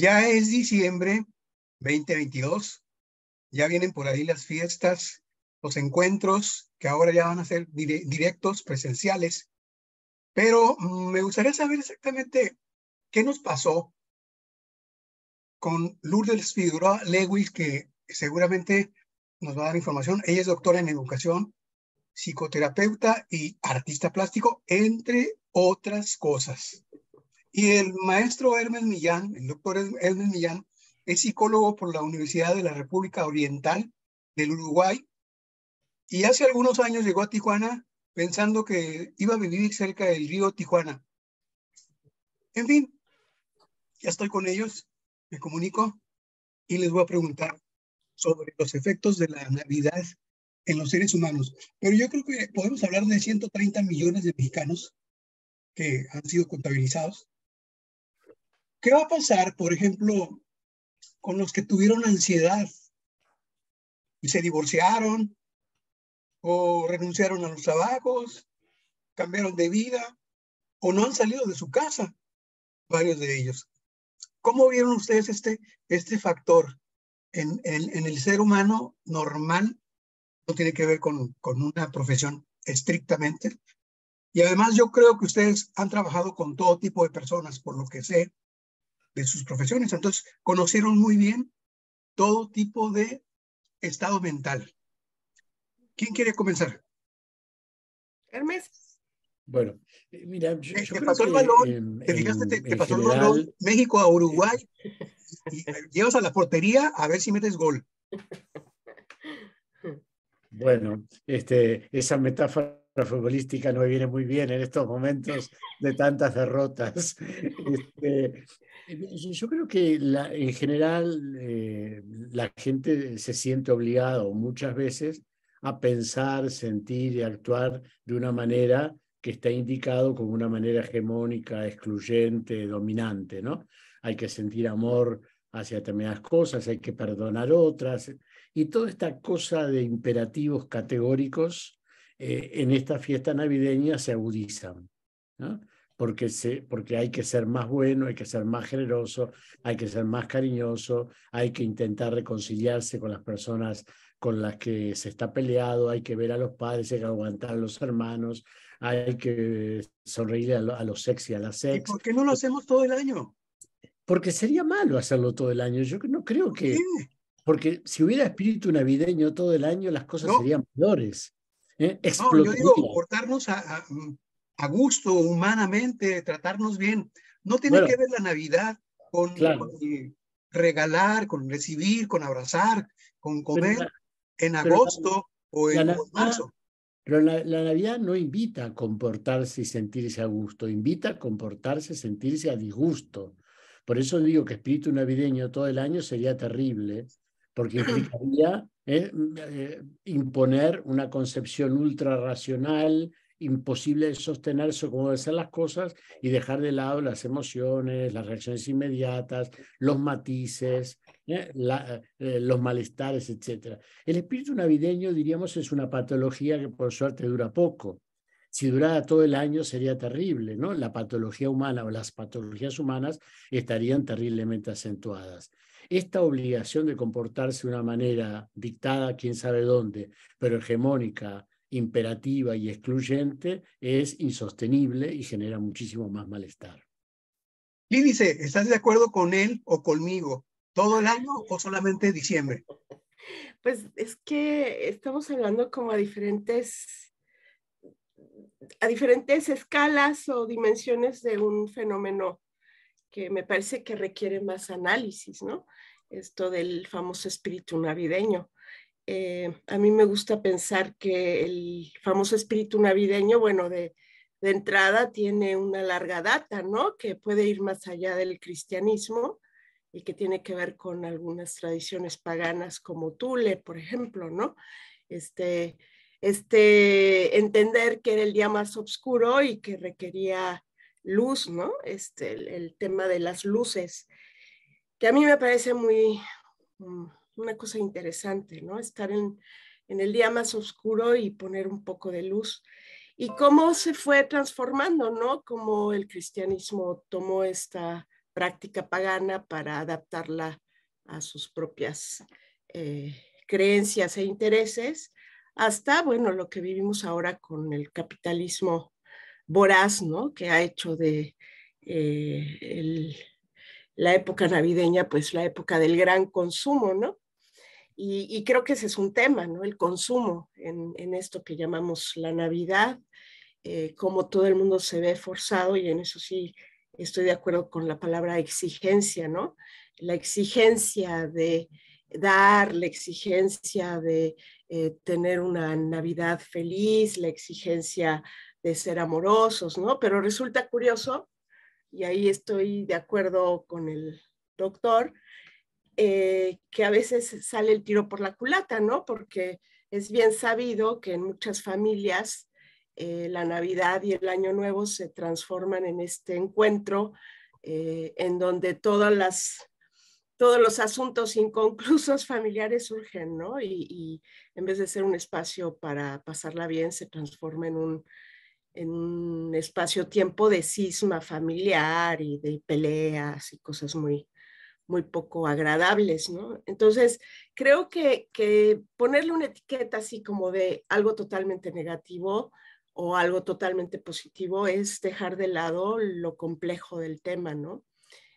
Ya es diciembre 2022, ya vienen por ahí las fiestas, los encuentros que ahora ya van a ser directos, presenciales, pero mm, me gustaría saber exactamente qué nos pasó con Lourdes Figueroa Lewis, que seguramente nos va a dar información. Ella es doctora en educación, psicoterapeuta y artista plástico, entre otras cosas. Y el maestro Hermes Millán, el doctor Hermes Millán, es psicólogo por la Universidad de la República Oriental del Uruguay y hace algunos años llegó a Tijuana pensando que iba a vivir cerca del río Tijuana. En fin, ya estoy con ellos, me comunico y les voy a preguntar sobre los efectos de la Navidad en los seres humanos. Pero yo creo que podemos hablar de 130 millones de mexicanos que han sido contabilizados ¿Qué va a pasar, por ejemplo, con los que tuvieron ansiedad y se divorciaron o renunciaron a los trabajos, cambiaron de vida o no han salido de su casa? Varios de ellos. ¿Cómo vieron ustedes este, este factor en, el ser humano normal? No tiene que ver con una profesión estrictamente, y además yo creo que ustedes han trabajado con todo tipo de personas, por lo que sé, de sus profesiones. Entonces, conocieron muy bien todo tipo de estado mental. ¿Quién quiere comenzar? Hermes. Bueno, eh, mira, yo, eh, te, pasó balón, te, pasó el balón, México a Uruguay, y, llevas a la portería a ver si metes gol. Bueno, este, esa metáfora la futbolística no me viene muy bien en estos momentos de tantas derrotas. Este, yo creo que en general eh, la gente se siente obligado muchas veces a pensar, sentir y actuar de una manera que está indicado como una manera hegemónica, excluyente, dominante, ¿no? Hay que sentir amor hacia determinadas cosas, hay que perdonar otras, y toda esta cosa de imperativos categóricos eh, en esta fiesta navideña se agudizan, porque, se, porque hay que ser más bueno, hay que ser más generoso, hay que ser más cariñoso, hay que intentar reconciliarse con las personas con las que se está peleado, hay que ver a los padres, hay que aguantar a los hermanos, hay que sonreír a, los sex y a las sex. ¿Y por qué no lo hacemos todo el año? Porque sería malo hacerlo todo el año. Yo no creo que... Porque si hubiera espíritu navideño todo el año, las cosas serían peores. ¿eh? No, yo digo, portarnos a, gusto, humanamente, tratarnos bien. No tiene que ver la Navidad con, eh, regalar, con recibir, con abrazar, con comer en agosto o en marzo. Pero la, la, Navidad no invita a comportarse y sentirse a gusto, invita a comportarse y sentirse a disgusto. Por eso digo que espíritu navideño todo el año sería terrible, porque implicaría ¿eh? Eh, imponer una concepción ultrarracional, imposible de sostener sobre como deben ser las cosas y dejar de lado las emociones, las reacciones inmediatas, los matices, ¿eh? los malestares, etc. El espíritu navideño, diríamos, es una patología que por suerte dura poco. Si durara todo el año sería terrible, ¿no? La patología humana o las patologías humanas estarían terriblemente acentuadas esta obligación de comportarse de una manera dictada, quién sabe dónde, pero hegemónica, imperativa y excluyente, es insostenible y genera muchísimo más malestar. dice, ¿estás de acuerdo con él o conmigo? ¿Todo el año o solamente diciembre? Pues es que estamos hablando como a diferentes, a diferentes escalas o dimensiones de un fenómeno que me parece que requiere más análisis, ¿no? Esto del famoso espíritu navideño. Eh, a mí me gusta pensar que el famoso espíritu navideño, bueno, de, entrada tiene una larga data, ¿no? Que puede ir más allá del cristianismo y que tiene que ver con algunas tradiciones paganas como Tule, por ejemplo, ¿no? Este, este entender que era el día más oscuro y que requería luz, ¿no? Este, el, tema de las luces, que a mí me parece muy mm, una cosa interesante, ¿no? Estar en, en el día más oscuro y poner un poco de luz. Y cómo se fue transformando, ¿no? Cómo el cristianismo tomó esta práctica pagana para adaptarla a sus propias eh, creencias e intereses, hasta, bueno, lo que vivimos ahora con el capitalismo voraz ¿no? que ha hecho de eh, la época navideña, pues la época del gran consumo, ¿no? Y, creo que ese es un tema, ¿no? El consumo en, esto que llamamos la Navidad, eh, como todo el mundo se ve forzado, y en eso sí estoy de acuerdo con la palabra exigencia, ¿no? La exigencia de dar, la exigencia de eh, tener una Navidad feliz, la exigencia ser amorosos, ¿no? Pero resulta curioso, y ahí estoy de acuerdo con el doctor, eh, que a veces sale el tiro por la culata, ¿no? Porque es bien sabido que en muchas familias eh, la Navidad y el Año Nuevo se transforman en este encuentro eh, en donde todas las, todos los asuntos inconclusos familiares surgen, ¿no? y, en vez de ser un espacio para pasarla bien, se transforma en un en un espacio-tiempo de cisma familiar y de peleas y cosas muy, muy poco agradables, ¿no? Entonces, creo que, ponerle una etiqueta así como de algo totalmente negativo o algo totalmente positivo es dejar de lado lo complejo del tema, ¿no?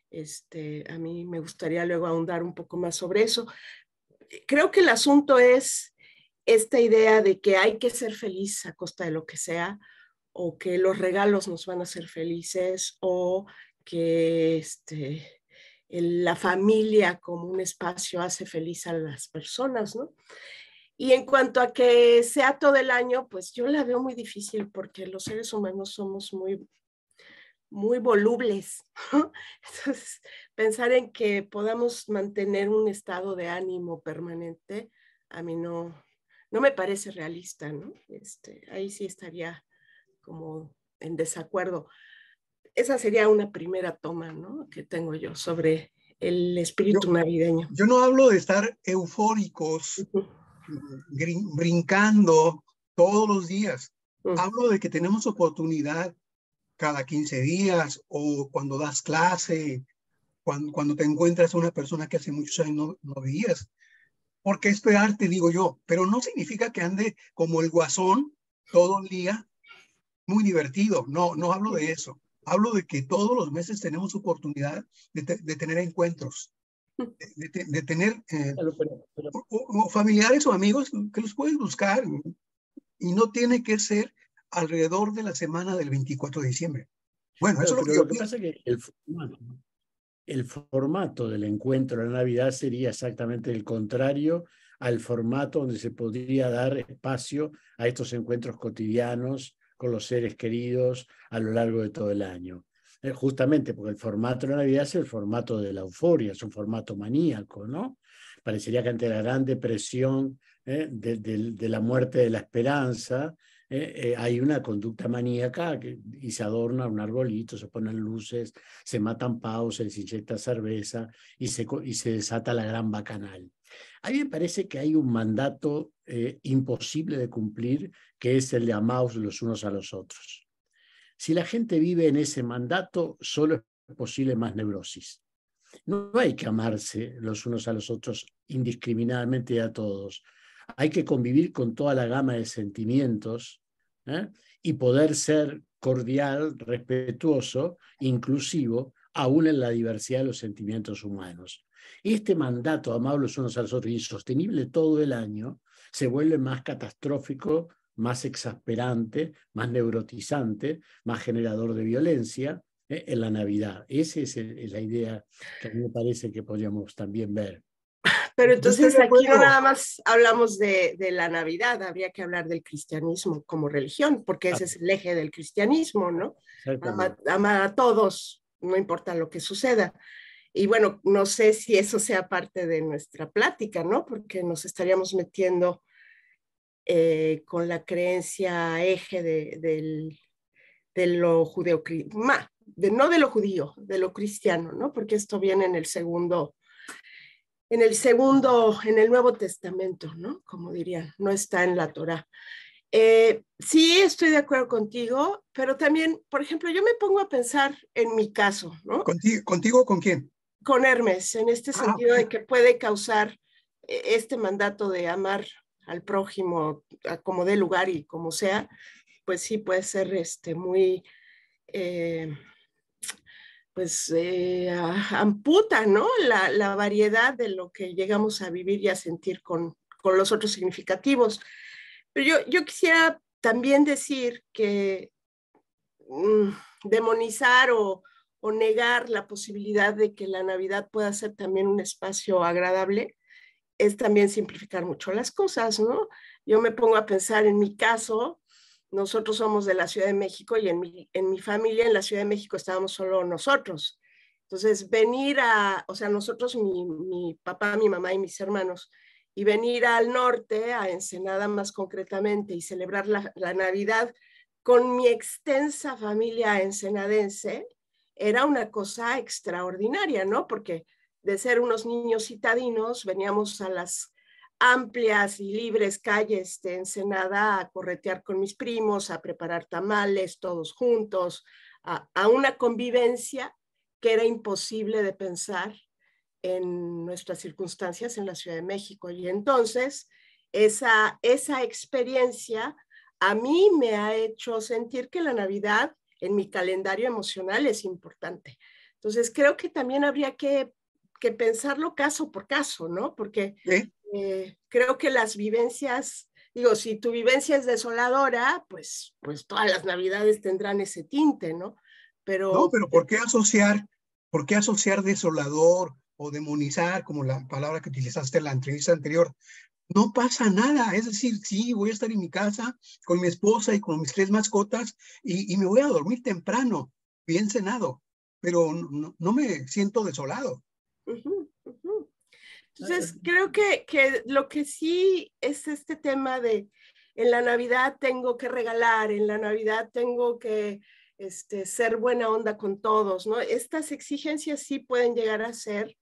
Este, a mí me gustaría luego ahondar un poco más sobre eso. Creo que el asunto es esta idea de que hay que ser feliz a costa de lo que sea o que los regalos nos van a hacer felices o que este, la familia como un espacio hace feliz a las personas, ¿no? Y en cuanto a que sea todo el año, pues yo la veo muy difícil porque los seres humanos somos muy, muy volubles. Entonces, pensar en que podamos mantener un estado de ánimo permanente, a mí no, no me parece realista, ¿no? Este, ahí sí estaría como en desacuerdo. Esa sería una primera toma ¿no? que tengo yo sobre el espíritu navideño. Yo no hablo de estar eufóricos, brincando todos los días. Hablo de que tenemos oportunidad cada 15 días o cuando das clase, cuando, cuando te encuentras a una persona que hace muchos años no, no veías. Porque esperarte, digo yo, pero no significa que ande como el guasón todo el día muy divertido. No, no hablo de eso. Hablo de que todos los meses tenemos oportunidad de, tener encuentros, de, tener eh, familiares o amigos que los puedes buscar y no tiene que ser alrededor de la semana del 24 de diciembre. Bueno, lo que, pasa el formato, del encuentro de Navidad sería exactamente el contrario al formato donde se podría dar espacio a estos encuentros cotidianos con los seres queridos a lo largo de todo el año. Eh, justamente porque el formato de Navidad es el formato de la euforia, es un formato maníaco, ¿no? Parecería que ante la gran depresión ¿eh? de, la muerte de la esperanza, ¿eh? hay una conducta maníaca y se adorna un arbolito, se ponen luces, se matan paus, se les inyecta cerveza y se, y se desata la gran bacanal. A mí me parece que hay un mandato eh, imposible de cumplir, que es el de amaos los unos a los otros. Si la gente vive en ese mandato, solo es posible más neurosis. No hay que amarse los unos a los otros indiscriminadamente a todos. Hay que convivir con toda la gama de sentimientos ¿eh? y poder ser cordial, respetuoso, inclusivo, aún en la diversidad de los sentimientos humanos. Este mandato, los unos a los otros, insostenible todo el año, se vuelve más catastrófico, más exasperante, más neurotizante, más generador de violencia ¿eh? en la Navidad. Esa es, la idea que a mí me parece que podríamos también ver. Pero entonces, aquí no nada más hablamos de, la Navidad, habría que hablar del cristianismo como religión, porque ese es el eje del cristianismo, ¿no? amar a todos, no importa lo que suceda. Y bueno, no sé si eso sea parte de nuestra plática, ¿no? Porque nos estaríamos metiendo eh, con la creencia eje de, lo judeo, de, no de lo judío, de lo cristiano, ¿no? Porque esto viene en el segundo, en el segundo, en el Nuevo Testamento, ¿no? Como dirían, no está en la Torah. Eh, sí, estoy de acuerdo contigo, pero también, por ejemplo, yo me pongo a pensar en mi caso, ¿no? ¿Contigo, contigo con quién? con Hermes, en este ah, sentido de que puede causar eh, este mandato de amar al prójimo como dé lugar y como sea, pues sí puede ser este, muy, eh, pues eh, amputa, ¿no? La, variedad de lo que llegamos a vivir y a sentir con, los otros significativos. Pero yo, quisiera también decir que mm, demonizar o o negar la posibilidad de que la Navidad pueda ser también un espacio agradable, es también simplificar mucho las cosas, ¿no? Yo me pongo a pensar en mi caso, nosotros somos de la Ciudad de México y en mi, familia en la Ciudad de México estábamos solo nosotros. Entonces, venir a, o sea, nosotros, mi, papá, mi mamá y mis hermanos, y venir al norte, a Ensenada más concretamente, y celebrar la, la Navidad con mi extensa familia ensenadense, era una cosa extraordinaria, ¿no? Porque de ser unos niños citadinos veníamos a las amplias y libres calles de Ensenada a corretear con mis primos, a preparar tamales todos juntos, a, a una convivencia que era imposible de pensar en nuestras circunstancias en la Ciudad de México. Y entonces esa, esa experiencia a mí me ha hecho sentir que la Navidad en mi calendario emocional es importante. Entonces, creo que también habría que, pensarlo caso por caso, ¿no? Porque eh, creo que las vivencias, digo, si tu vivencia es desoladora, pues, pues todas las navidades tendrán ese tinte, ¿no? Pero, no, pero ¿por qué asociar, por qué asociar desolador o demonizar, como la palabra que utilizaste en la entrevista anterior, no pasa nada. Es decir, sí, voy a estar en mi casa con mi esposa y con mis tres mascotas y, me voy a dormir temprano, bien cenado, pero no, me siento desolado. Entonces, creo que, que, lo que sí es este tema de en la Navidad tengo que regalar, en la Navidad tengo que este, ser buena onda con todos, ¿no? Estas exigencias sí pueden llegar a ser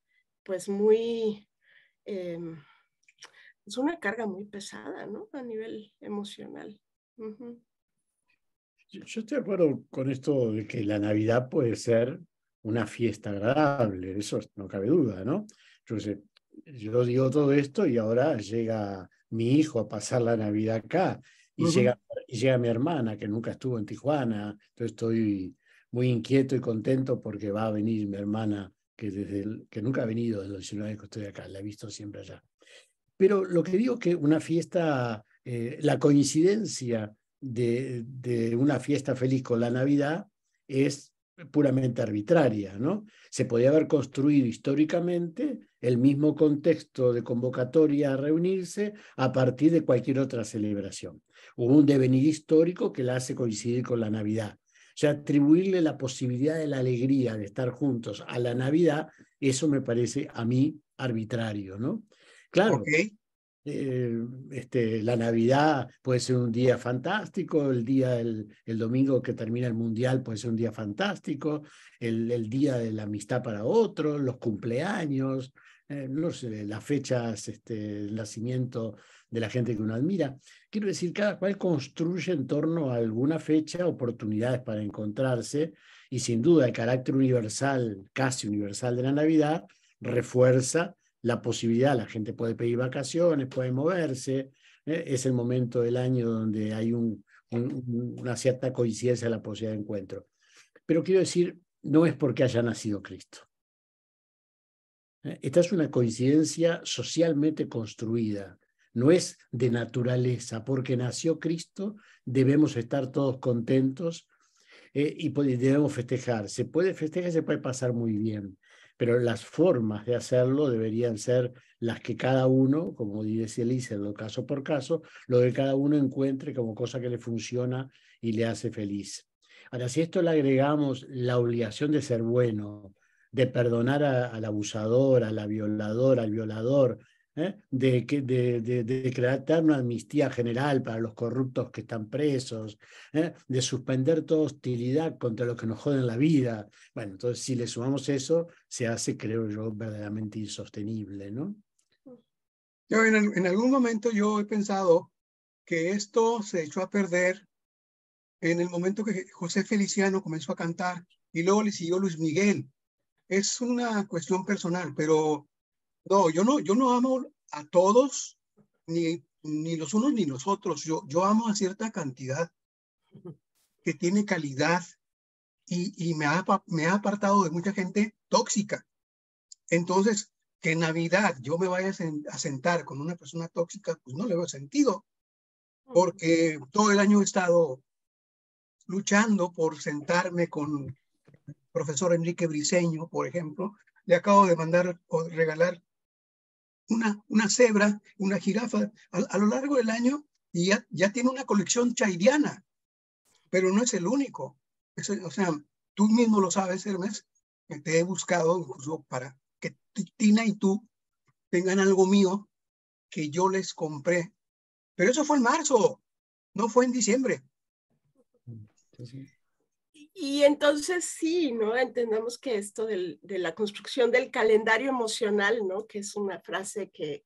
pues muy... Em, es una carga muy pesada, ¿no? A nivel emocional. yo, estoy de acuerdo con esto de que la Navidad puede ser una fiesta agradable, eso no cabe duda, ¿no? Yo, yo digo todo esto y ahora llega mi hijo a pasar la Navidad acá y, llega, llega mi hermana que nunca estuvo en Tijuana, entonces estoy muy inquieto y contento porque va a venir mi hermana que, desde que nunca ha venido desde los 19 que estoy acá, la he visto siempre allá. Pero lo que digo que una fiesta, eh, la coincidencia de, de, una fiesta feliz con la Navidad es puramente arbitraria, ¿no? Se podía haber construido históricamente el mismo contexto de convocatoria a reunirse a partir de cualquier otra celebración. Hubo un devenir histórico que la hace coincidir con la Navidad. O sea, atribuirle la posibilidad de la alegría de estar juntos a la Navidad, eso me parece a mí arbitrario, ¿no? Claro. Eh, este, la Navidad puede ser un día fantástico, el día el domingo que termina el Mundial puede ser un día fantástico, el, día de la amistad para otros, los cumpleaños, eh, no las fechas, este, el nacimiento de la gente que uno admira. Quiero decir, cada cual construye en torno a alguna fecha oportunidades para encontrarse y sin duda el carácter universal, casi universal de la Navidad refuerza la posibilidad, la gente puede pedir vacaciones, puede moverse, eh, es el momento del año donde hay una cierta coincidencia de la posibilidad de encuentro. Pero quiero decir, no es porque haya nacido Cristo. Eh, esta es una coincidencia socialmente construida, no es de naturaleza, porque nació Cristo, debemos estar todos contentos eh, y debemos festejar. Se puede festejar, se puede pasar muy bien, pero las formas de hacerlo deberían ser las que cada uno, como dice Elisa, lo caso por caso, lo que cada uno encuentre como cosa que le funciona y le hace feliz. Ahora, si esto le agregamos la obligación de ser bueno, de perdonar al abusador, a la violadora, al violador, ¿eh? de, de, de, de, una amnistía general para los corruptos que están presos, ¿eh? de suspender toda hostilidad contra los que nos joden la vida. Bueno, entonces si le sumamos eso, se hace, creo yo, verdaderamente insostenible, ¿no? en algún momento yo he pensado que esto se echó a perder en el momento que José Feliciano comenzó a cantar y luego le siguió Luis Miguel. Es una cuestión personal, pero no, yo no, yo no amo a todos, ni, ni los unos ni los otros. Yo, yo amo a cierta cantidad que tiene calidad y, me, ha, me ha apartado de mucha gente tóxica. Entonces, que en Navidad yo me vaya a sentar con una persona tóxica, pues no le veo sentido, porque todo el año he estado luchando por sentarme con el profesor Enrique Briseño, por ejemplo. Le acabo de mandar o regalar una, una cebra, una jirafa, a, lo largo del año y ya, tiene una colección chairiana, pero no es el único. o sea, tú mismo lo sabes, Hermes, que te he buscado incluso para que Tina y tú tengan algo mío que yo les compré. Pero eso fue en marzo, no fue en diciembre. Y entonces sí, ¿no? Entendamos que esto del, de la construcción del calendario emocional, ¿no? Que es una frase que,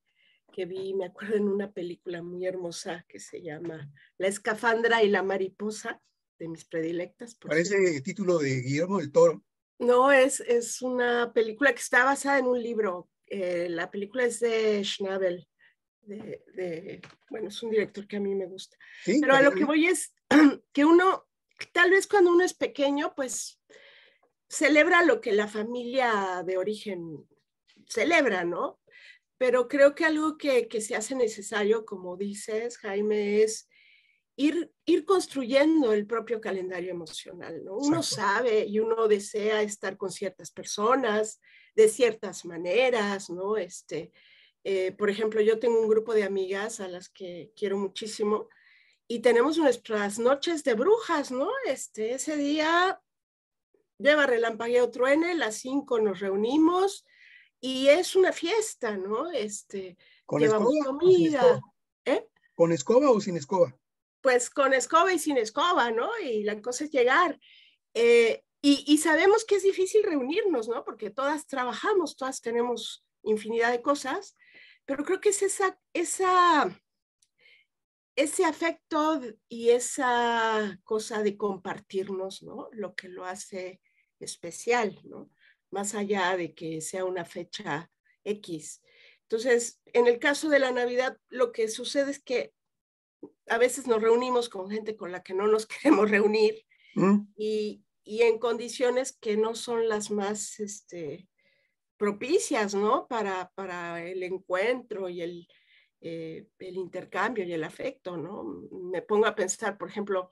que vi, me acuerdo en una película muy hermosa que se llama La escafandra y la mariposa, de mis predilectas. Parece el título de Guillermo del Toro. No, es, es una película que está basada en un libro. Eh, la película es de Schnabel. De, bueno, es un director que a mí me gusta. Pero a lo que voy es que uno tal vez cuando uno es pequeño, pues celebra lo que la familia de origen celebra, ¿no? Pero creo que algo que, que se hace necesario, como dices, Jaime, es ir, construyendo el propio calendario emocional, ¿no? Uno sabe y uno desea estar con ciertas personas, de ciertas maneras, ¿no? Este, eh, por ejemplo, yo tengo un grupo de amigas a las que quiero muchísimo, y tenemos nuestras noches de brujas, ¿no? Este, ese día lleva relampagueo truene, las cinco nos reunimos y es una fiesta, ¿no? Este, ¿Con llevamos escoba, comida. Con escoba. ¿Eh? ¿Con escoba o sin escoba? Pues con escoba y sin escoba, ¿no? Y la cosa es llegar. Eh, y, y, sabemos que es difícil reunirnos, ¿no? Porque todas trabajamos, todas tenemos infinidad de cosas, pero creo que es esa, esa ese afecto y esa cosa de compartirnos, ¿no? Lo que lo hace especial, ¿no? Más allá de que sea una fecha X. Entonces, en el caso de la Navidad, lo que sucede es que a veces nos reunimos con gente con la que no nos queremos reunir mm. y, y, en condiciones que no son las más este, propicias, ¿no? Para, para el encuentro y el, eh, el intercambio y el afecto, ¿no? Me pongo a pensar, por ejemplo,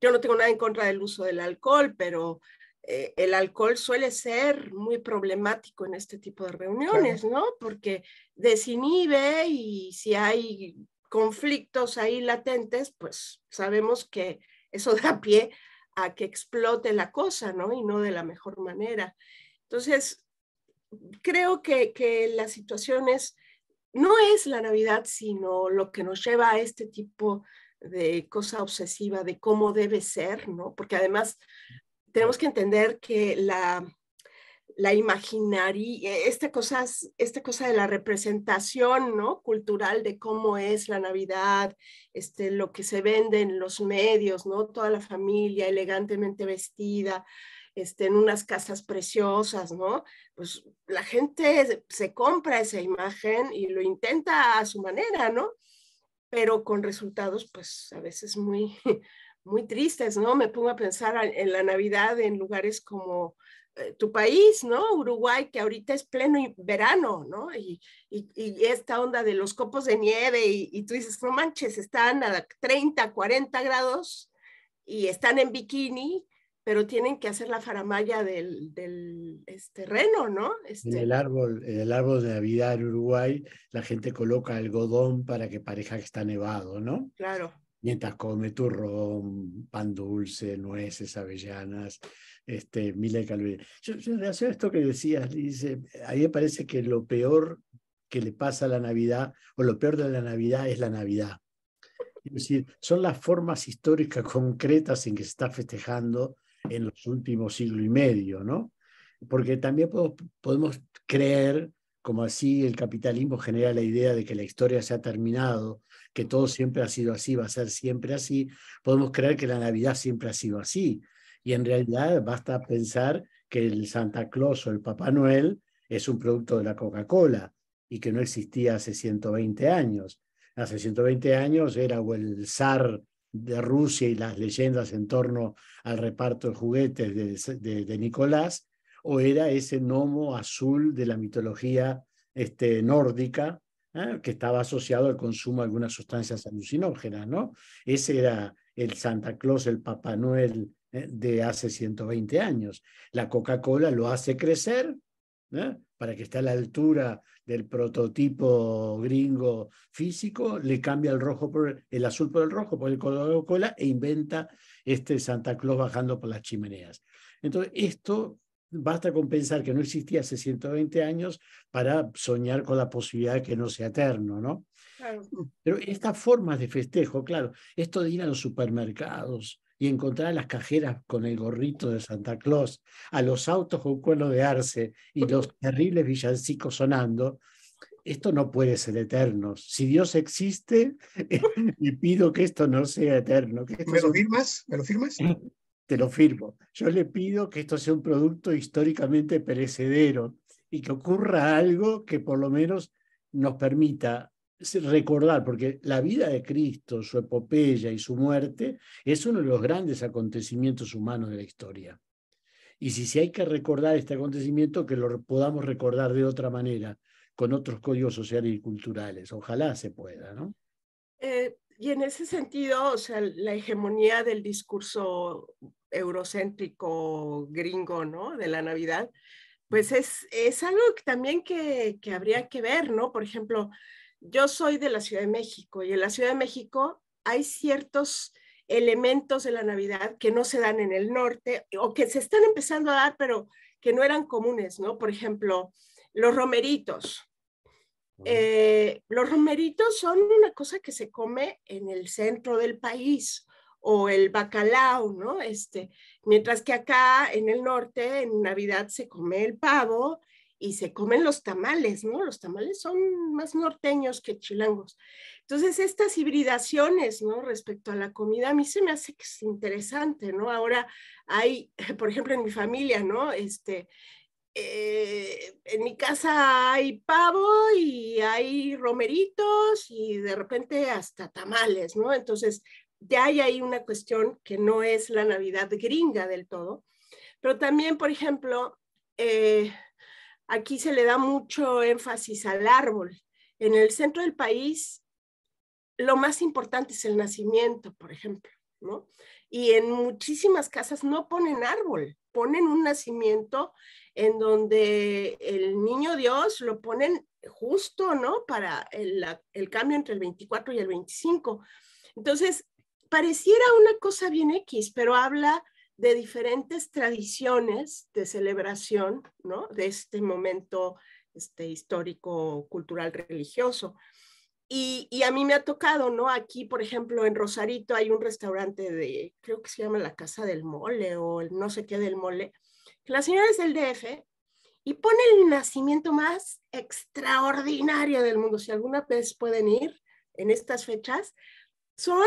yo no tengo nada en contra del uso del alcohol, pero eh, el alcohol suele ser muy problemático en este tipo de reuniones, ¿no? Porque desinhibe y si hay conflictos ahí latentes, pues sabemos que eso da pie a que explote la cosa, ¿no? Y no de la mejor manera. Entonces, creo que las situaciones no es la Navidad, sino lo que nos lleva a este tipo de cosa obsesiva de cómo debe ser, Porque además tenemos que entender que la, la e, esta cosa, de la representación ¿no? cultural de cómo es la Navidad, este, lo que se vende en los medios, ¿no? toda la familia elegantemente vestida, este, en unas casas preciosas, ¿no? Pues la gente se compra esa imagen y lo intenta a su manera, ¿no? Pero con resultados, pues a veces muy, muy tristes, ¿no? Me pongo a pensar en la Navidad en lugares como eh, tu país, ¿no? Uruguay, que ahorita es pleno verano, ¿no? Y, esta onda de los copos de nieve y, y, tú dices, no manches, están a 30, 40 grados y están en bikini pero tienen que hacer la faramalla del, del este, ¿no? En, este. el árbol, el árbol de Navidad en Uruguay, la gente coloca algodón para que parezca que está nevado, ¿no? Claro. Mientras come turrón, pan dulce, nueces, avellanas, este, mil de calorías. Yo, en relación a esto que decías, dice, eh, a mí me parece que lo peor que le pasa a la Navidad, o lo peor de la Navidad es la Navidad. Es decir, son las formas históricas concretas en que se está festejando en los últimos siglo y medio, ¿no? Porque también podemos creer, como así el capitalismo genera la idea de que la historia se ha terminado, que todo siempre ha sido así, va a ser siempre así, podemos creer que la Navidad siempre ha sido así. Y en realidad basta pensar que el Santa Claus o el Papá Noel es un producto de la Coca-Cola y que no existía hace 120 años. Hace 120 años era o el zar de Rusia y las leyendas en torno al reparto de juguetes de, Nicolás, o era ese gnomo azul de la mitología este, nórdica, ¿eh? que estaba asociado al consumo de algunas sustancias alucinógenas, ¿no? Ese era el Santa Claus, el Papá Noel ¿eh? de hace 120 años. La Coca-Cola lo hace crecer ¿eh? para que esté a la altura del prototipo gringo físico, le cambia el, rojo por, el azul por el rojo, por el color de cola, e inventa este Santa Claus bajando por las chimeneas. Entonces, esto basta con pensar que no existía hace 120 años para soñar con la posibilidad de que no sea eterno, ¿no? Pero estas formas de festejo, claro, esto de a los supermercados, y encontrar a las cajeras con el gorrito de Santa Claus, a los autos con cuernos de arce y los terribles villancicos sonando, esto no puede ser eterno. Si Dios existe, y pido que esto no sea eterno. ¿Me lo firmas? ¿Me lo firmas? Te lo firmo. Yo le pido que esto sea un producto históricamente perecedero y que ocurra algo que por lo menos nos permita recordar, porque la vida de Cristo, su epopeya y su muerte es uno de los grandes acontecimientos humanos de la historia. Y si, si hay que recordar este acontecimiento, que lo podamos recordar de otra manera, con otros códigos sociales y culturales. Ojalá se pueda, ¿no? Eh, y en ese sentido, o sea, la hegemonía del discurso eurocéntrico gringo, ¿no? De la Navidad, pues mm. es, es algo también que, que habría que ver, ¿no? Por ejemplo, yo soy de la Ciudad de México y en la Ciudad de México hay ciertos elementos de la Navidad que no se dan en el norte o que se están empezando a dar, pero que no eran comunes, ¿no? Por ejemplo, los romeritos. Eh, los romeritos son una cosa que se come en el centro del país o el bacalao, ¿no? Este, mientras que acá en el norte, en Navidad, se come el pavo y se comen los tamales, ¿no? Los tamales son más norteños que chilangos. Entonces, estas hibridaciones, ¿no? Respecto a la comida, a mí se me hace que es interesante, ¿no? Ahora hay, por ejemplo, en mi familia, ¿no? Este, eh, en mi casa hay pavo y hay romeritos y de repente hasta tamales, ¿no? Entonces, ya hay ahí una cuestión que no es la Navidad gringa del todo, pero también, por ejemplo, eh, aquí se le da mucho énfasis al árbol. En el centro del país, lo más importante es el nacimiento, por ejemplo, ¿no? Y en muchísimas casas no ponen árbol, ponen un nacimiento en donde el niño Dios lo ponen justo, ¿no? Para el, cambio entre el 24 y el 25. Entonces, pareciera una cosa bien X, pero habla de diferentes tradiciones de celebración, ¿no? De este momento este, histórico, cultural, religioso. Y, y, a mí me ha tocado, ¿no? Aquí, por ejemplo, en Rosarito hay un restaurante de, creo que se llama la Casa del Mole o el no sé qué del mole, que la señora es del DF y pone el nacimiento más extraordinario del mundo. Si alguna vez pueden ir en estas fechas, son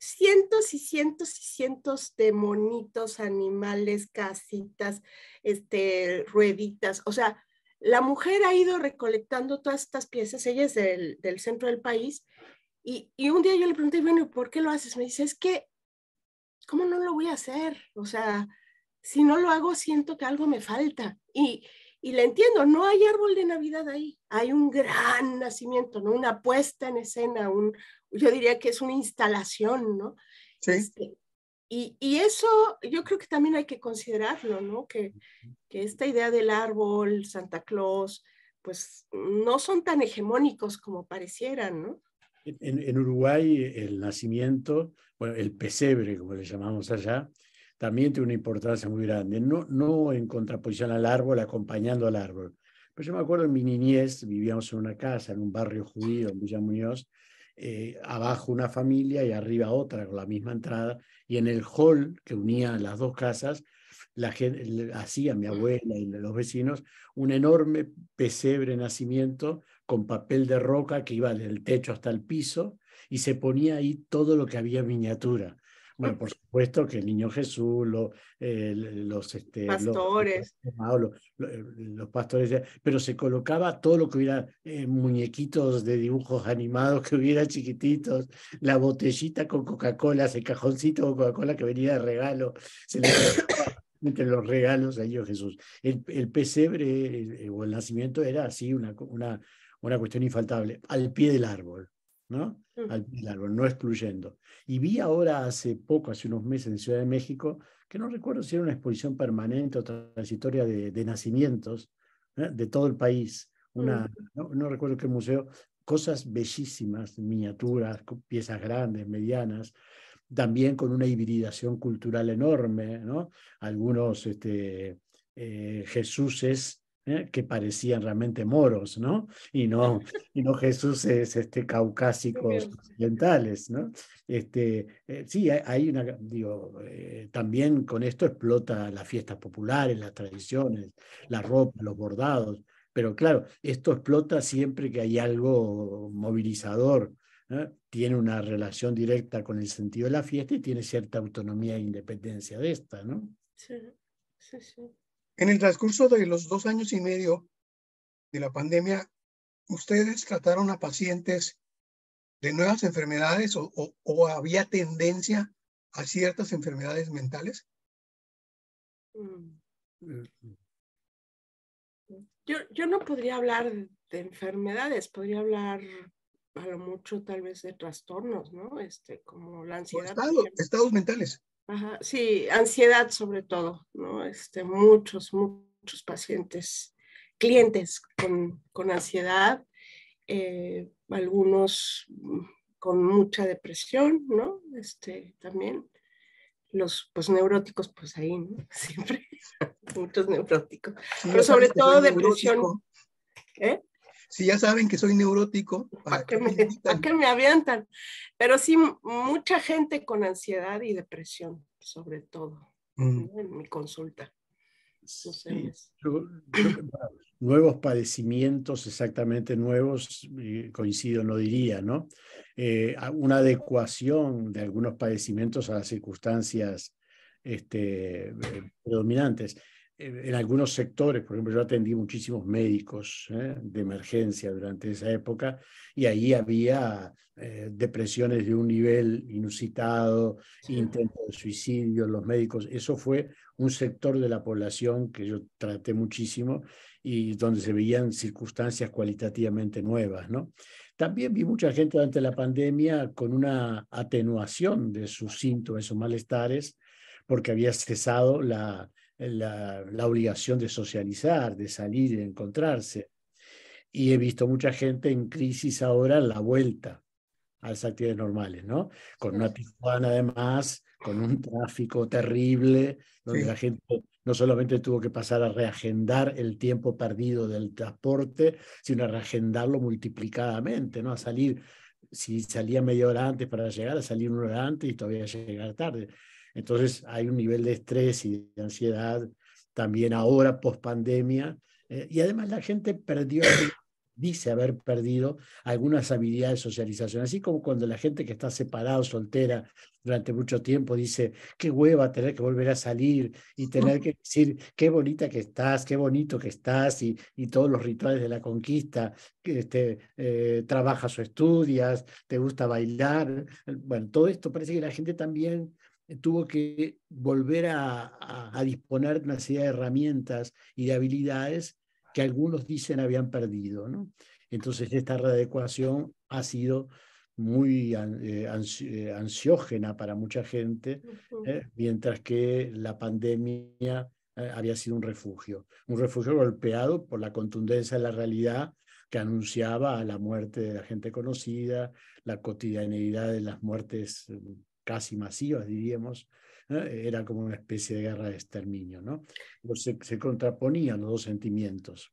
cientos y cientos y cientos de monitos, animales, casitas, este, rueditas. O sea, la mujer ha ido recolectando todas estas piezas, ella es del, centro del país, y, un día yo le pregunté, bueno, ¿por qué lo haces? Me dice, es que, ¿cómo no lo voy a hacer? O sea, si no lo hago, siento que algo me falta. Y, y le entiendo, no hay árbol de Navidad ahí, hay un gran nacimiento, una puesta en escena, un, yo diría que es una instalación, ¿no? Sí. Este, y, eso yo creo que también hay que considerarlo, ¿no? Que, que, esta idea del árbol, Santa Claus, pues no son tan hegemónicos como parecieran, ¿no? En, en Uruguay el nacimiento, bueno, el pesebre, como le llamamos allá, también tiene una importancia muy grande, no, no en contraposición al árbol, acompañando al árbol. Pues yo me acuerdo en mi niñez, vivíamos en una casa, en un barrio judío, en Villa Muñoz, eh, abajo una familia y arriba otra con la misma entrada. Y en el hall que unía las dos casas, la hacía mi abuela y los vecinos un enorme pesebre nacimiento con papel de roca que iba del techo hasta el piso y se ponía ahí todo lo que había miniatura. Bueno, por supuesto que el niño Jesús, lo, eh, los este, pastores, los, eh, pastores, pero se colocaba todo lo que hubiera, eh, muñequitos de dibujos animados que hubiera chiquititos, la botellita con Coca-Cola, el cajoncito de Coca-Cola que venía de regalo, se le entre los regalos de niño Jesús. El, pesebre o el nacimiento era así una, una, una cuestión infaltable, al pie del árbol. ¿no? Al no excluyendo. Y vi ahora hace poco, hace unos meses en Ciudad de México, que no recuerdo si era una exposición permanente o transitoria de, nacimientos ¿eh? de todo el país. Una, no, recuerdo qué museo, cosas bellísimas, miniaturas, piezas grandes, medianas, también con una hibridación cultural enorme, ¿no? Algunos este, eh, ¿eh? que parecían realmente moros, ¿no? Y no, y no Jesús es este, caucásicos occidentales, ¿no? Este, eh, sí, hay, una, digo, eh, también con esto explota las fiestas populares, las tradiciones, la ropa, los bordados, pero claro, esto explota siempre que hay algo movilizador, tiene una relación directa con el sentido de la fiesta y tiene cierta autonomía e independencia de esta, ¿no? Sí, sí, sí. En el transcurso de los dos años y medio de la pandemia, ¿ustedes trataron a pacientes de nuevas enfermedades o, había tendencia a ciertas enfermedades mentales? Mm. Yo, yo no podría hablar de enfermedades, podría hablar a lo mucho tal vez de trastornos, ¿no? Este, como la ansiedad. estados mentales sí, ansiedad sobre todo, ¿no? Este, muchos, muchos pacientes, clientes con, con ansiedad, eh, algunos mm, con mucha depresión, ¿no? Este, también los pues, neuróticos, pues ahí, ¿no? Siempre, muchos neuróticos, pero sobre todo depresión. ¿Eh? si ya saben que soy neurótico, ¿para, que qué, me, avientan? Pero sí, mucha gente con ansiedad y depresión, sobre todo, mm. en mi consulta. nuevos padecimientos, exactamente nuevos, coincido, no diría, ¿no? Eh, una adecuación de algunos padecimientos a las circunstancias este, eh, predominantes en algunos sectores, por ejemplo, yo atendí muchísimos médicos ¿eh? de emergencia durante esa época y ahí había eh, depresiones de un nivel inusitado, intentos de suicidio, los médicos, eso fue un sector de la población que yo traté muchísimo y donde se veían circunstancias cualitativamente nuevas, ¿no? También vi mucha gente durante la pandemia con una atenuación de sus síntomas, sus malestares, porque había cesado la, la, obligación de socializar, de salir y de encontrarse. Y he visto mucha gente en crisis ahora en la vuelta a las actividades normales, ¿no? Con una Tijuana además, con un tráfico terrible, donde la gente no solamente tuvo que pasar a reagendar el tiempo perdido del transporte, sino a reagendarlo multiplicadamente, ¿no? A salir, si salía media hora antes para llegar, a salir una hora antes y todavía llegar tarde. Entonces hay un nivel de estrés y de ansiedad también ahora post pandemia. Eh, y además la gente perdió, dice haber perdido algunas habilidades de socialización, así como cuando la gente que está separada soltera durante mucho tiempo dice, qué hueva tener que volver a salir y tener que decir, qué bonita que estás, qué bonito que estás y, y todos los rituales de la conquista, que este, eh, trabajas o estudias, te gusta bailar. Eh, bueno, todo esto parece que la gente también eh, tuvo que volver a, disponer de una serie de herramientas y de habilidades que algunos dicen habían perdido. ¿no? Entonces, esta readecuación ha sido muy eh, eh, ansiógena para mucha gente, mientras que la pandemia había sido un refugio, un refugio golpeado por la contundencia de la realidad que anunciaba la muerte de la gente conocida, la cotidianeidad de las muertes casi masivas, diríamos, era como una especie de guerra de exterminio, ¿no? Se, contraponían los dos sentimientos.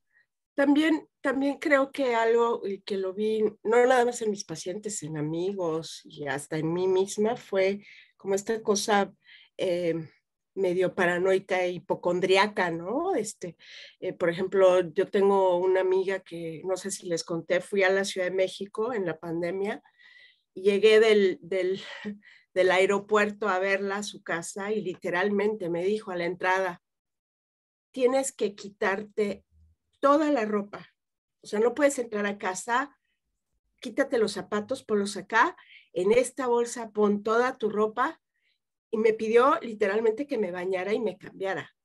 También, también creo que algo que lo vi, no nada más en mis pacientes, en amigos y hasta en mí misma, fue como esta cosa eh, medio paranoica e hipocondriaca, ¿no? Este, eh, por ejemplo, yo tengo una amiga que, no sé si les conté, fui a la Ciudad de México en la pandemia, llegué del, del aeropuerto a verla a su casa y literalmente me dijo a la entrada, tienes que quitarte toda la ropa. O sea, no puedes entrar a casa, quítate los zapatos, por los acá, en esta bolsa pon toda tu ropa. Y me pidió literalmente que me bañara y me cambiara.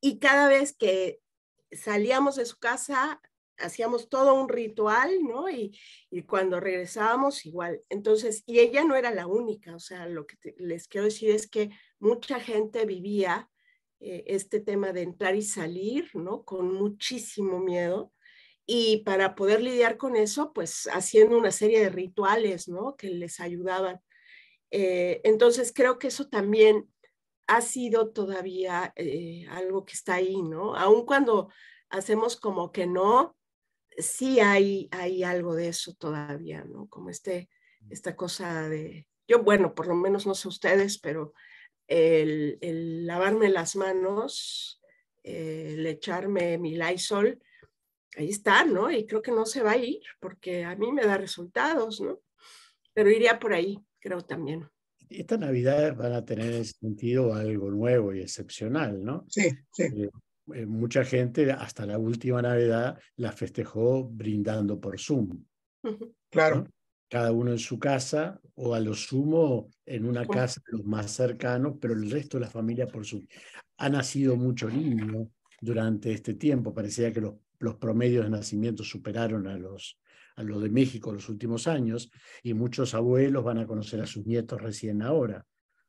Y cada vez que salíamos de su casa, hacíamos todo un ritual, ¿no? Y, y, cuando regresábamos igual. Entonces, y ella no era la única, o sea, lo que les quiero decir es que mucha gente vivía eh, este tema de entrar y salir, ¿no? Con muchísimo miedo. Y para poder lidiar con eso, pues haciendo una serie de rituales, ¿no? Que les ayudaban. Eh, entonces, creo que eso también ha sido todavía eh, algo que está ahí, ¿no? Aun cuando hacemos como que no, sí hay, hay algo de eso todavía, ¿no? Como este, mm. esta cosa de, yo bueno, por lo menos no sé ustedes, pero el, lavarme las manos, el echarme mi Lysol, ahí está, ¿no? Y creo que no se va a ir porque a mí me da resultados, ¿no? Pero iría por ahí, creo también. Esta Navidad van a tener sentido algo nuevo y excepcional, ¿no? Sí, sí. Eh, eh, mucha gente hasta la última Navidad la festejó brindando por Zoom. Claro. Cada uno en su casa o a lo sumo en una casa de los más cercanos, pero el resto de la familia por Zoom. Ha nacido mucho niño durante este tiempo. Parecía que los, promedios de nacimiento superaron a los, a los de México en los últimos años y muchos abuelos van a conocer a sus nietos recién ahora.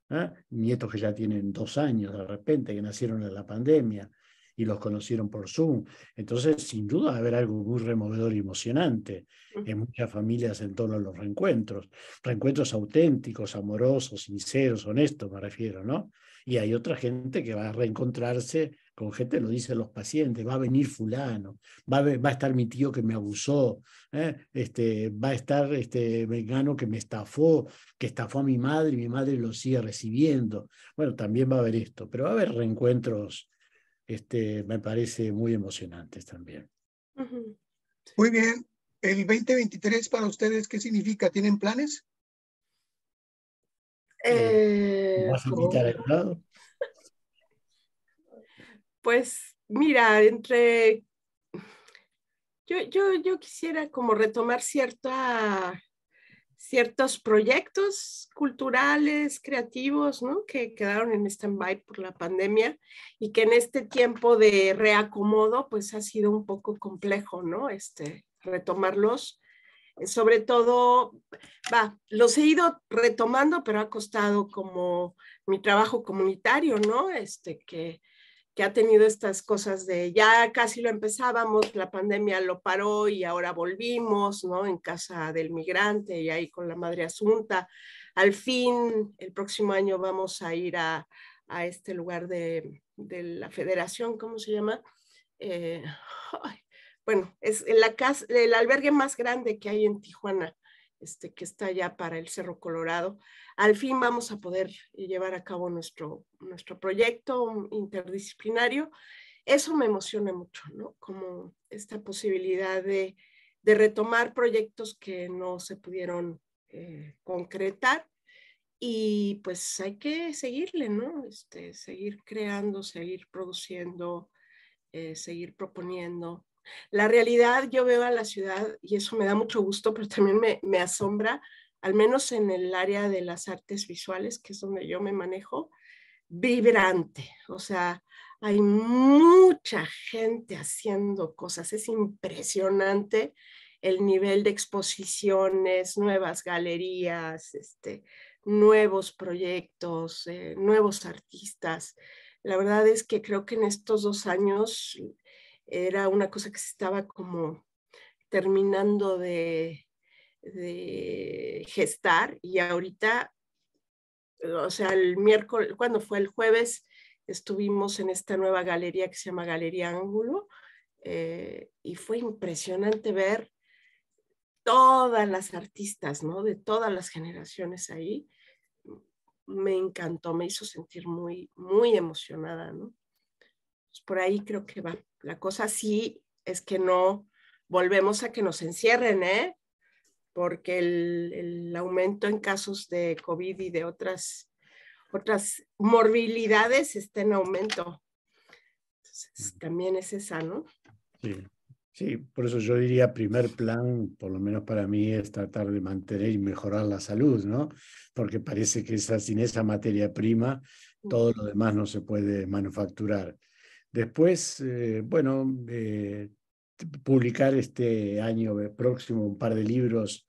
¿eh? Nietos que ya tienen dos años de repente, que nacieron en la pandemia y los conocieron por Zoom. Entonces, sin duda, va a haber algo muy removedor y emocionante en muchas familias en todos los reencuentros. Reencuentros auténticos, amorosos, sinceros, honestos, me refiero, ¿no? Y hay otra gente que va a reencontrarse con gente, lo dicen los pacientes, va a venir fulano, va a, va a estar mi tío que me abusó, ¿eh? este, va a estar este vegano que me estafó, que estafó a mi madre y mi madre lo sigue recibiendo. Bueno, también va a haber esto, pero va a haber reencuentros este, me parece muy emocionante también. Muy bien. ¿El 2023 para ustedes qué significa? ¿Tienen planes? Eh, eh, pues, pues mira, entre... Yo, yo, yo quisiera como retomar cierta ciertos proyectos culturales, creativos, ¿no? Que quedaron en stand-by por la pandemia y que en este tiempo de reacomodo, pues ha sido un poco complejo, ¿no? Este, retomarlos. Eh, sobre todo, va, los he ido retomando, pero ha costado como mi trabajo comunitario, ¿no? Este, que que ha tenido estas cosas de ya casi lo empezábamos, la pandemia lo paró y ahora volvimos, ¿no? En casa del migrante y ahí con la madre Asunta. Al fin, el próximo año vamos a ir a, este lugar de, la federación, ¿cómo se llama? Eh, bueno, es la casa, el albergue más grande que hay en Tijuana. Este, que está ya para el Cerro Colorado. Al fin vamos a poder llevar a cabo nuestro, nuestro proyecto interdisciplinario. Eso me emociona mucho, ¿no? Como esta posibilidad de, de retomar proyectos que no se pudieron eh, concretar y pues hay que seguirle, ¿no? Este, seguir creando, seguir produciendo, eh, seguir proponiendo la realidad, yo veo a la ciudad y eso me da mucho gusto, pero también me, asombra, al menos en el área de las artes visuales, que es donde yo me manejo, vibrante. O sea, hay mucha gente haciendo cosas, es impresionante el nivel de exposiciones, nuevas galerías, este, nuevos proyectos, eh, nuevos artistas. La verdad es que creo que en estos dos años era una cosa que se estaba como terminando de, gestar y ahorita, o sea, el miércoles, cuando fue el jueves, estuvimos en esta nueva galería que se llama Galería Ángulo eh, y fue impresionante ver todas las artistas, ¿no? De todas las generaciones ahí. Me encantó, me hizo sentir muy, muy emocionada, ¿no? Pues, por ahí creo que va. La cosa sí es que no volvemos a que nos encierren, ¿eh? porque el, el aumento en casos de COVID y de otras, otras morbilidades está en aumento. Entonces, también es esa, ¿no? Sí. Sí, por eso yo diría primer plan, por lo menos para mí, es tratar de mantener y mejorar la salud, ¿no? Porque parece que sin esa materia prima, todo lo demás no se puede manufacturar. Después, eh, bueno, eh, publicar este año eh, próximo un par de libros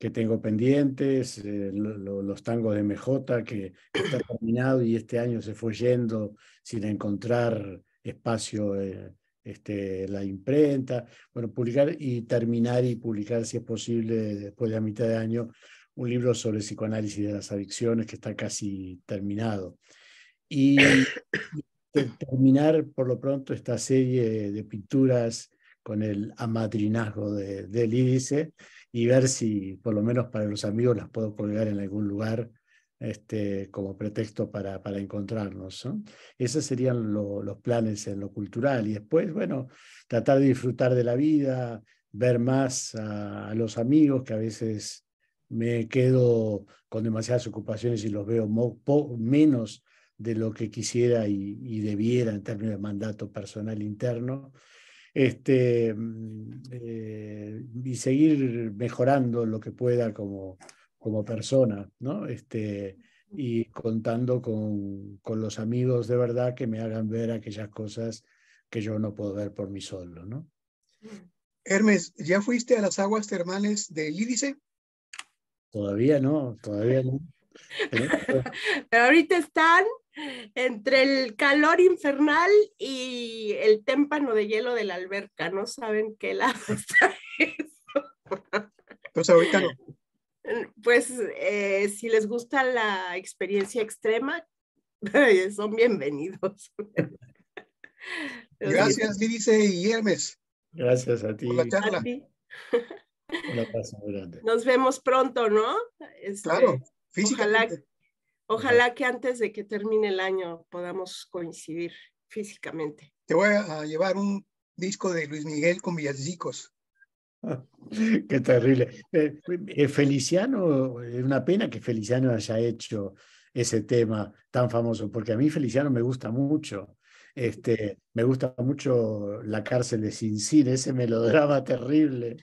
que tengo pendientes, los tangos de MJ, que está terminado y este año se fue yendo sin encontrar espacio este, la imprenta. Bueno, publicar y terminar y publicar, si es posible, después de la mitad de año, un libro sobre psicoanálisis de las adicciones que está casi terminado. Y terminar por lo pronto esta serie de pinturas con el amadrinazgo de, del ídice y ver si por lo menos para los amigos las puedo colgar en algún lugar este, como pretexto para, para encontrarnos. Esos serían los planes en lo cultural. Y después, bueno, tratar de disfrutar de la vida, ver más a los amigos, que a veces me quedo con demasiadas ocupaciones y los veo menos de lo que quisiera y, debiera en términos de mandato personal interno, este, mm, eh, y seguir mejorando lo que pueda como, como persona, ¿no? Este, y contando con, los amigos de verdad que me hagan ver aquellas cosas que yo no puedo ver por mí solo, ¿no? Hermes, ¿ya fuiste a las aguas termales del Lídice? Todavía no, todavía no. Pero ahorita están entre el calor infernal y el témpano de hielo de la alberca. No saben qué lado está eso. Pues ahorita no. Pues eh, si les gusta la experiencia extrema, son bienvenidos. Gracias, Lidice y Hermes. Gracias a ti. Nos vemos pronto, ¿no? Este, claro, físicamente. Ojalá que antes de que termine el año podamos coincidir físicamente. Te voy a llevar un disco de Luis Miguel con villancicos. Qué terrible. Eh, eh, Feliciano, es una pena que Feliciano haya hecho ese tema tan famoso, porque a mí Feliciano me gusta mucho. Este, me gusta mucho La cárcel de Sin ese melodrama terrible.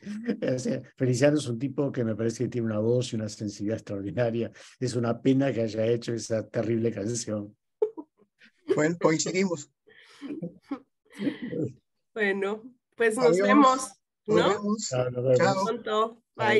Feliciano es un tipo que me parece que tiene una voz y una sensibilidad extraordinaria. Es una pena que haya hecho esa terrible canción. Bueno, coincidimos. Bueno, pues nos vemos. Nos vemos. Chao. Bye.